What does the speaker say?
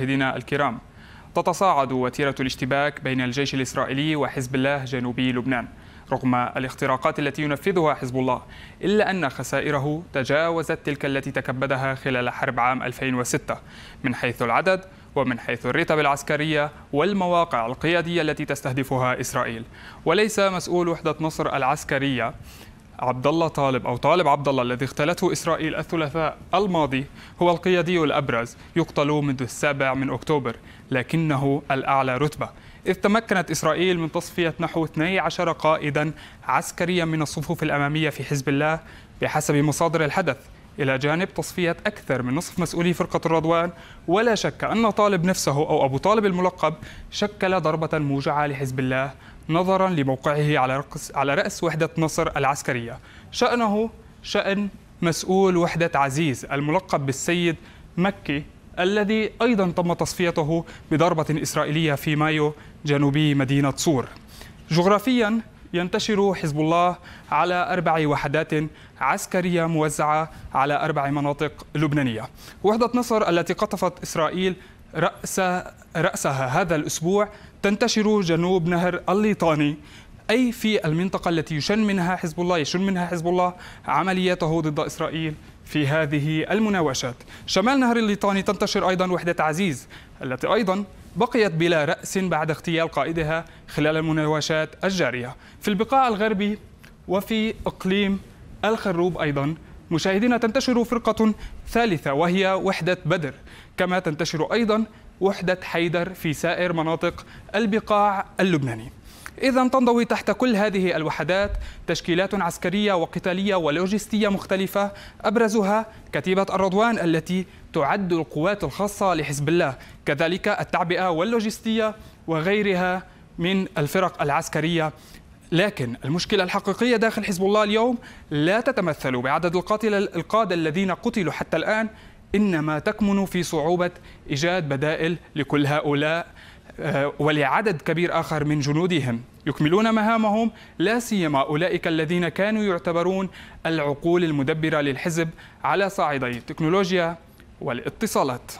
مشاهدينا الكرام تتصاعد وتيرة الاشتباك بين الجيش الإسرائيلي وحزب الله جنوبي لبنان رغم الاختراقات التي ينفذها حزب الله إلا أن خسائره تجاوزت تلك التي تكبدها خلال حرب عام 2006 من حيث العدد ومن حيث الرتب العسكرية والمواقع القيادية التي تستهدفها إسرائيل وليس مسؤول وحدة نصر العسكرية عبد الله طالب أو طالب عبد الله الذي اغتالته إسرائيل الثلاثاء الماضي هو القيادي الأبرز يقتل منذ السابع من أكتوبر لكنه الأعلى رتبة إذ تمكنت إسرائيل من تصفية نحو 12 قائدا عسكريا من الصفوف الأمامية في حزب الله بحسب مصادر الحدث إلى جانب تصفية أكثر من نصف مسؤولي فرقة الرضوان ولا شك أن طالب نفسه أو أبو طالب الملقب شكل ضربة موجعة لحزب الله نظرا لموقعه على رأس, على رأس وحدة نصر العسكرية شأنه شأن مسؤول وحدة عزيز الملقب بالسيد مكي الذي أيضا تم تصفيته بضربة إسرائيلية في مايو جنوبي مدينة صور جغرافيا ينتشر حزب الله على أربع وحدات عسكرية موزعة على أربع مناطق لبنانية وحدة نصر التي قطفت إسرائيل رأس رأسها هذا الأسبوع تنتشر جنوب نهر الليطاني أي في المنطقة التي يشن منها حزب الله يشن منها حزب الله عملياته ضد إسرائيل في هذه المناوشات شمال نهر الليطاني تنتشر أيضا وحدة عزيز التي أيضا بقيت بلا رأس بعد اغتيال قائدها خلال المناوشات الجارية في البقاع الغربي وفي إقليم الخروب أيضا مشاهدينا تنتشر فرقة ثالثة وهي وحدة بدر كما تنتشر أيضا وحدة حيدر في سائر مناطق البقاع اللبناني إذا تنضوي تحت كل هذه الوحدات تشكيلات عسكرية وقتالية ولوجستية مختلفة أبرزها كتيبة الرضوان التي تعد القوات الخاصة لحزب الله كذلك التعبئة واللوجستية وغيرها من الفرق العسكرية لكن المشكلة الحقيقية داخل حزب الله اليوم لا تتمثل بعدد القاتلة القادة الذين قتلوا حتى الآن إنما تكمن في صعوبة إيجاد بدائل لكل هؤلاء آه، ولعدد كبير آخر من جنودهم يكملون مهامهم لا سيما أولئك الذين كانوا يعتبرون العقول المدبرة للحزب على صاعدي التكنولوجيا والاتصالات